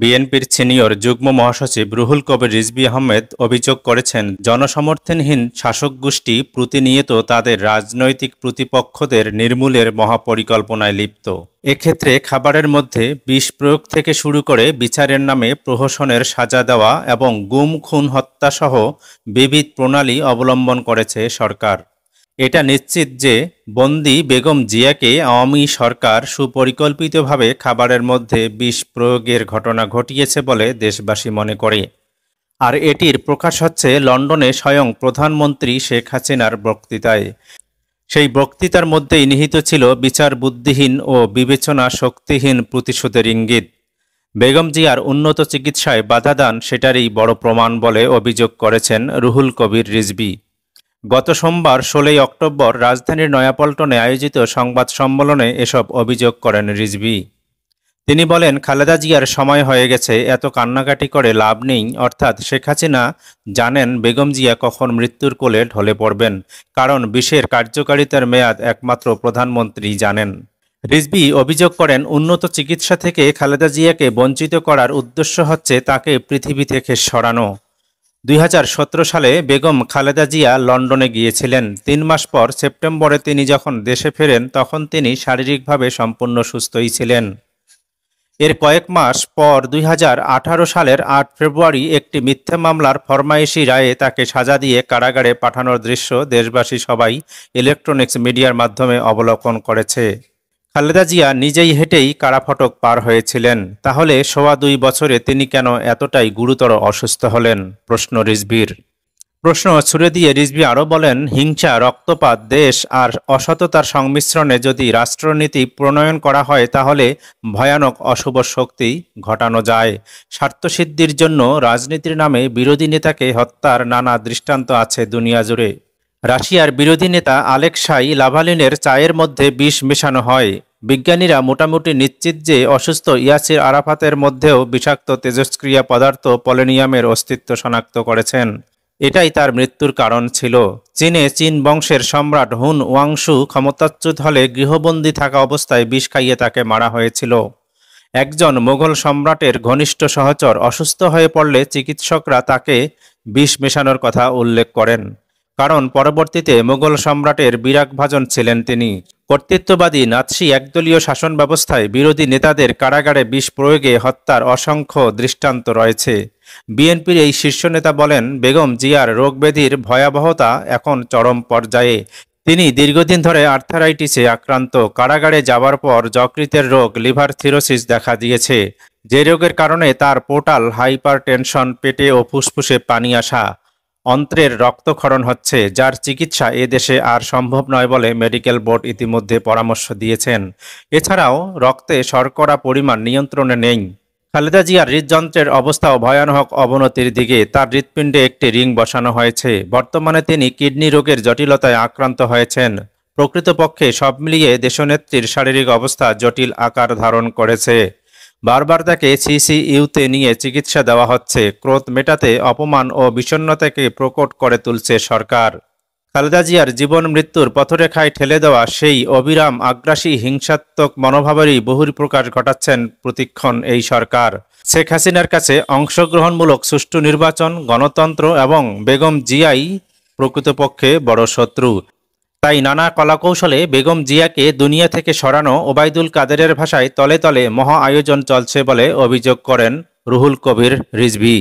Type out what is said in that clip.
বিএনপির সিনিয়র যুগ্ম মহাসচিব রুহুল কবির রিজবি আহমেদ অভিযোগ করেছেন জনসমর্থনহীন শাসক গোষ্ঠী প্রতিনিয়ত তাদের রাজনৈতিক প্রতিপক্ষদের নির্মূলের মহাপরিকল্পনায় লিপ্ত এক্ষেত্রে খাবারের মধ্যে বিষ প্রয়োগ থেকে শুরু করে বিচারের নামে প্রহসনের সাজা দেওয়া এবং গুম খুন হত্যাসহ বিবিধ প্রণালী অবলম্বন করেছে সরকার এটা নিশ্চিত যে বন্দি বেগম জিয়াকে আওয়ামী সরকার সুপরিকল্পিতভাবে খাবারের মধ্যে বিষ প্রয়োগের ঘটনা ঘটিয়েছে বলে দেশবাসী মনে করে আর এটির প্রকাশ হচ্ছে লন্ডনে স্বয়ং প্রধানমন্ত্রী শেখ হাসিনার বক্তৃতায় সেই বক্তৃতার মধ্যে নিহিত ছিল বিচার বুদ্ধিহীন ও বিবেচনা শক্তিহীন প্রতিশোধের ইঙ্গিত বেগম জিয়ার উন্নত চিকিৎসায় বাধা দান সেটারই বড় প্রমাণ বলে অভিযোগ করেছেন রুহুল কবির রিজবি গত সোমবার ষোলোই অক্টোবর রাজধানীর নয়াপল্টনে আয়োজিত সংবাদ সম্মেলনে এসব অভিযোগ করেন রিজভি তিনি বলেন খালেদা জিয়ার সময় হয়ে গেছে এত কান্নাকাটি করে লাভ নেই অর্থাৎ শেখ হাসিনা জানেন বেগম জিয়া কখন মৃত্যুর কোলে ঢলে পড়বেন কারণ বিশ্বের কার্যকারিতার মেয়াদ একমাত্র প্রধানমন্ত্রী জানেন রিজবি অভিযোগ করেন উন্নত চিকিৎসা থেকে খালেদা জিয়াকে বঞ্চিত করার উদ্দেশ্য হচ্ছে তাকে পৃথিবী থেকে সরানো দুই সালে বেগম খালেদা জিয়া লন্ডনে গিয়েছিলেন তিন মাস পর সেপ্টেম্বরে তিনি যখন দেশে ফেরেন তখন তিনি শারীরিকভাবে সম্পূর্ণ সুস্থই ছিলেন এর কয়েক মাস পর দুই সালের আট ফেব্রুয়ারি একটি মিথ্যা মামলার ফরমায়েশি রায়ে তাকে সাজা দিয়ে কারাগারে পাঠানোর দৃশ্য দেশবাসী সবাই ইলেকট্রনিক্স মিডিয়ার মাধ্যমে অবলোকন করেছে খালেদা জিয়া নিজেই হেঁটেই কারাফটক পার হয়েছিলেন তাহলে সোয়া দুই বছরে তিনি কেন এতটাই গুরুতর অসুস্থ হলেন প্রশ্ন রিজবির প্রশ্ন ছুড়ে দিয়ে রিজবি আরও বলেন হিংসা রক্তপাত দেশ আর অসততার সংমিশ্রণে যদি রাষ্ট্রনীতি প্রণয়ন করা হয় তাহলে ভয়ানক অশুভ শক্তি ঘটানো যায় স্বার্থসিদ্ধির জন্য রাজনীতির নামে বিরোধী নেতাকে হত্যার নানা দৃষ্টান্ত আছে দুনিয়া জুড়ে রাশিয়ার বিরোধী নেতা আলেকসাই লাভালিনের চায়ের মধ্যে বিষ মেশানো হয় বিজ্ঞানীরা মোটামুটি নিশ্চিত যে অসুস্থ ইয়াসির আরাফাতের মধ্যেও বিষাক্ত তেজস্ক্রিয়া পদার্থ পলেনিয়ামের অস্তিত্ব শনাক্ত করেছেন এটাই তার মৃত্যুর কারণ ছিল চীনে চীন বংশের সম্রাট হুন ওয়াংশু ক্ষমতাচ্যুত হলে গৃহবন্দী থাকা অবস্থায় বিষ খাইয়ে তাকে মারা হয়েছিল একজন মোগল সম্রাটের ঘনিষ্ঠ সহচর অসুস্থ হয়ে পড়লে চিকিৎসকরা তাকে বিষ মেশানোর কথা উল্লেখ করেন কারণ পরবর্তীতে মোগল সম্রাটের বিরাগভাজন ছিলেন তিনি কর্তৃত্ববাদী নাৎসি একদলীয় শাসন ব্যবস্থায় বিরোধী নেতাদের কারাগারে বিষ প্রয়োগে হত্যার অসংখ্য দৃষ্টান্ত রয়েছে বিএনপির এই শীর্ষ নেতা বলেন বেগম জিয়ার ব্যাধির ভয়াবহতা এখন চরম পর্যায়ে তিনি দীর্ঘদিন ধরে আর্থারাইটিসে আক্রান্ত কারাগারে যাওয়ার পর যকৃতের রোগ লিভার থিরোসিস দেখা দিয়েছে যে রোগের কারণে তার পোর্টাল হাইপারটেনশন পেটে ও ফুসফুসে পানি আসা অন্ত্রের রক্তক্ষরণ হচ্ছে যার চিকিৎসা এ দেশে আর সম্ভব নয় বলে মেডিকেল বোর্ড ইতিমধ্যে পরামর্শ দিয়েছেন এছাড়াও রক্তে শর্করা পরিমাণ নিয়ন্ত্রণে নেই খালেদা জিয়ার হৃদযন্ত্রের অবস্থাও ভয়ানক অবনতির দিকে তার হৃৎপিণ্ডে একটি রিং বসানো হয়েছে বর্তমানে তিনি কিডনি রোগের জটিলতায় আক্রান্ত হয়েছেন প্রকৃতপক্ষে সব মিলিয়ে দেশনেত্রীর শারীরিক অবস্থা জটিল আকার ধারণ করেছে বারবার তাকে সিসিইউতে নিয়ে চিকিৎসা দেওয়া হচ্ছে ক্রোধ মেটাতে অপমান ও বিষণ্নতাকে প্রকট করে তুলছে সরকার খালেদা জিয়ার জীবন মৃত্যুর পথরেখায় ঠেলে দেওয়া সেই অবিরাম আগ্রাসী হিংসাত্মক মনোভাবেরই বহির্প্রকাশ ঘটাচ্ছেন প্রতিক্ষণ এই সরকার শেখ হাসিনার কাছে অংশগ্রহণমূলক সুষ্ঠু নির্বাচন গণতন্ত্র এবং বেগম জিয়াই প্রকৃতপক্ষে বড় শত্রু তাই নানা কলাকৌশলে বেগম জিয়াকে দুনিয়া থেকে সরানো ওবায়দুল কাদেরের ভাষায় তলে তলে মহা আয়োজন চলছে বলে অভিযোগ করেন রুহুল কবির রিজভি